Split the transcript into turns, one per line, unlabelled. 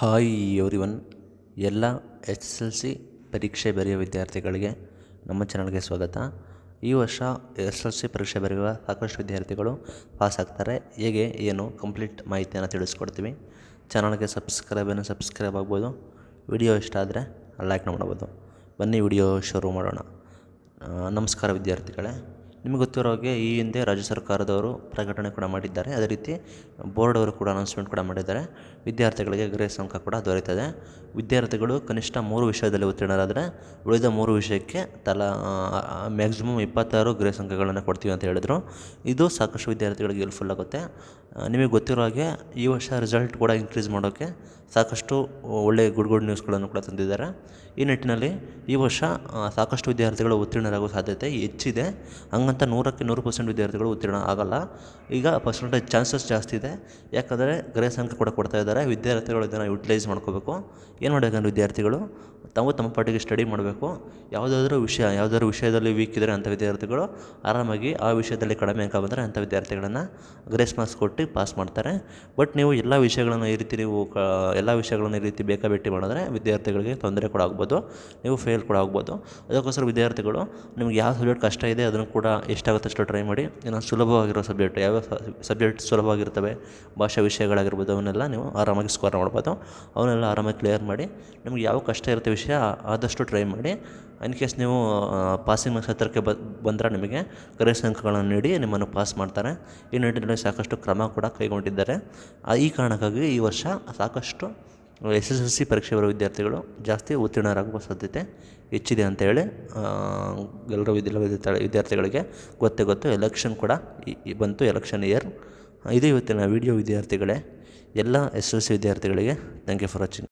hi ಒನ್ ಎಲ್ಲ S L C ಪರೀಕ್ಷೆ ಬರೆಯುವ ವಿದ್ಯಾರ್ಥಿಗಳಿಗೆ ನಮ್ಮ ಚಾನಲ್ಗೆ ಸ್ವಾಗತ ಈ ವರ್ಷ ಎಸ್ ಎಲ್ ಸಿ ಪರೀಕ್ಷೆ ಬರೆಯುವ ಸಾಕಷ್ಟು ವಿದ್ಯಾರ್ಥಿಗಳು ಪಾಸ್ ಆಗ್ತಾರೆ ಹೇಗೆ ಏನು ಕಂಪ್ಲೀಟ್ ಮಾಹಿತಿಯನ್ನು ತಿಳಿಸ್ಕೊಡ್ತೀವಿ ಚಾನಲ್ಗೆ ಸಬ್ಸ್ಕ್ರೈಬನ್ನು ಸಬ್ಸ್ಕ್ರೈಬ್ ಆಗ್ಬೋದು ವಿಡಿಯೋ ಇಷ್ಟ ಆದರೆ ಲೈಕ್ ಮಾಡ್ಬೋದು ಬನ್ನಿ ವಿಡಿಯೋ ಶುರು ಮಾಡೋಣ ನಮಸ್ಕಾರ ವಿದ್ಯಾರ್ಥಿಗಳೇ ನಿಮಗೆ ಗೊತ್ತಿರೋ ಹಾಗೆ ಈ ಹಿಂದೆ ರಾಜ್ಯ ಸರ್ಕಾರದವರು ಪ್ರಕಟಣೆ ಕೂಡ ಮಾಡಿದ್ದಾರೆ ಅದೇ ರೀತಿ ಬೋರ್ಡ್ ಅವರು ಕೂಡ ಅನೌನ್ಸ್ಮೆಂಟ್ ಕೂಡ ಮಾಡಿದ್ದಾರೆ ವಿದ್ಯಾರ್ಥಿಗಳಿಗೆ ಗ್ರೇಸ್ ಅಂಕ ಕೂಡ ದೊರೆಯುತ್ತದೆ ವಿದ್ಯಾರ್ಥಿಗಳು ಕನಿಷ್ಠ ಮೂರು ವಿಷಯದಲ್ಲಿ ಉತ್ತೀರ್ಣರಾದರೆ ಉಳಿದ ಮೂರು ವಿಷಯಕ್ಕೆ ತಲಾ ಮ್ಯಾಕ್ಸಿಮಮ್ ಇಪ್ಪತ್ತಾರು ಗ್ರೇಸ್ ಅಂಕಗಳನ್ನು ಕೊಡ್ತೀವಿ ಅಂತ ಹೇಳಿದರು ಇದು ಸಾಕಷ್ಟು ವಿದ್ಯಾರ್ಥಿಗಳಿಗೆ ಹೆಲ್ಪ್ಫುಲ್ ಆಗುತ್ತೆ ನಿಮಗೆ ಗೊತ್ತಿರೋ ಹಾಗೆ ಈ ವರ್ಷ ರಿಸಲ್ಟ್ ಕೂಡ ಇನ್ಕ್ರೀಸ್ ಮಾಡೋಕ್ಕೆ ಸಾಕಷ್ಟು ಒಳ್ಳೆಯ ಗುಡ್ ಗುಡ್ ನ್ಯೂಸ್ಗಳನ್ನು ಕೂಡ ತಂದಿದ್ದಾರೆ ಈ ನಿಟ್ಟಿನಲ್ಲಿ ಈ ವರ್ಷ ಸಾಕಷ್ಟು ವಿದ್ಯಾರ್ಥಿಗಳು ಉತ್ತೀರ್ಣರಾಗುವ ಸಾಧ್ಯತೆ ಹೆಚ್ಚಿದೆ ಹಂಗಂತ ನೂರಕ್ಕೆ ನೂರು ಪರ್ಸೆಂಟ್ ವಿದ್ಯಾರ್ಥಿಗಳು ಉತ್ತೀರ್ಣ ಆಗಲ್ಲ ಈಗ ಪರ್ಸೆಂಟೇಜ್ ಚಾನ್ಸಸ್ ಜಾಸ್ತಿ ಇದೆ ಯಾಕಂದರೆ ಗ್ರೇಸ್ ಅಂಕ ಕೂಡ ಕೊಡ್ತಾ ಇದ್ದಾರೆ ವಿದ್ಯಾರ್ಥಿಗಳು ಇದನ್ನು ಯುಟಿಲೈಸ್ ಮಾಡ್ಕೋಬೇಕು ಏನು ಮಾಡಬೇಕಂದ್ರೆ ವಿದ್ಯಾರ್ಥಿಗಳು ತಾವು ತಮ್ಮ ಪಾಟಿಗೆ ಸ್ಟಡಿ ಮಾಡಬೇಕು ಯಾವುದಾದ್ರೂ ವಿಷಯ ಯಾವುದಾದ್ರೂ ವಿಷಯದಲ್ಲಿ ವೀಕ್ ಇದ್ದರೆ ಅಂಥ ವಿದ್ಯಾರ್ಥಿಗಳು ಆರಾಮಾಗಿ ಆ ವಿಷಯದಲ್ಲಿ ಕಡಿಮೆ ಅಂಕ ಬಂದರೆ ಅಂಥ ವಿದ್ಯಾರ್ಥಿಗಳನ್ನು ಗ್ರೇಸ್ ಮಾರ್ಕ್ಸ್ ಕೊಟ್ಟು ಪಾಸ್ ಮಾಡ್ತಾರೆ ಬಟ್ ನೀವು ಎಲ್ಲ ವಿಷಯಗಳನ್ನು ಈ ರೀತಿ ನೀವು ಕ ಎಲ್ಲ ವಿಷಯಗಳನ್ನು ಈ ರೀತಿ ಬೇಕಾಬೇಟಿ ಮಾಡಿದ್ರೆ ವಿದ್ಯಾರ್ಥಿಗಳಿಗೆ ತೊಂದರೆ ಕೂಡ ಆಗ್ಬೋದು ನೀವು ಫೇಲ್ ಕೂಡ ಆಗ್ಬೋದು ಅದಕ್ಕೋಸ್ಕರ ವಿದ್ಯಾರ್ಥಿಗಳು ನಿಮ್ಗೆ ಯಾವ ಸಬ್ಜೆಕ್ಟ್ ಕಷ್ಟ ಇದೆ ಅದನ್ನು ಕೂಡ ಎಷ್ಟಾಗುತ್ತೆ ಅಷ್ಟು ಟ್ರೈ ಮಾಡಿ ಏನೋ ಸುಲಭವಾಗಿರೋ ಸಬ್ಜೆಕ್ಟ್ ಯಾವ ಸಬ್ಜೆಕ್ಟ್ ಸುಲಭವಾಗಿರ್ತವೆ ಭಾಷಾ ವಿಷಯಗಳಾಗಿರ್ಬೋದು ಅವನ್ನೆಲ್ಲ ನೀವು ಆರಾಮಾಗಿ ಸ್ಕೋರ್ ಮಾಡ್ಬೋದು ಅವನ್ನೆಲ್ಲ ಆರಾಮಾಗಿ ಕ್ಲಿಯರ್ ಮಾಡಿ ನಿಮ್ಗೆ ಯಾವ ಕಷ್ಟ ಇರುತ್ತೆ ವಿಷಯ ಆದಷ್ಟು ಟ್ರೈ ಮಾಡಿ ಇನ್ ಕೇಸ್ ನೀವು ಪಾಸಿಂಗ್ ಮಾರ್ಕ್ಸ್ ಬ ಬಂದರೆ ನಿಮಗೆ ಗರಿಷ್ಠ ಅಂಕಗಳನ್ನು ನೀಡಿ ನಿಮ್ಮನ್ನು ಪಾಸ್ ಮಾಡ್ತಾರೆ ಈ ನಿಟ್ಟಿನಲ್ಲಿ ಸಾಕಷ್ಟು ಕ್ರಮ ಕೂಡ ಕೈಗೊಂಡಿದ್ದಾರೆ ಈ ಕಾರಣಕ್ಕಾಗಿ ಈ ವರ್ಷ ಸಾಕಷ್ಟು ಎಸ್ ಎಸ್ ಎಲ್ ಸಿ ಪರೀಕ್ಷೆ ಬರುವ ವಿದ್ಯಾರ್ಥಿಗಳು ಜಾಸ್ತಿ ಉತ್ತೀರ್ಣರಾಗುವ ಸಾಧ್ಯತೆ ಹೆಚ್ಚಿದೆ ಅಂತ ಹೇಳಿ ಎಲ್ಲರೂ ವಿದ್ಯಾರ್ಥಿಗಳಿಗೆ ಗೊತ್ತೇ ಗೊತ್ತು ಎಲೆಕ್ಷನ್ ಕೂಡ ಬಂತು ಎಲೆಕ್ಷನ್ ಇಯರ್ ಇದು ಇವತ್ತಿನ ವಿಡಿಯೋ ವಿದ್ಯಾರ್ಥಿಗಳೇ ಎಲ್ಲ ಎಸ್ ಎಲ್ ಸಿ ವಿದ್ಯಾರ್ಥಿಗಳಿಗೆ ಥ್ಯಾಂಕ್ ಯು ಫಾರ್ ವಾಚಿಂಗ್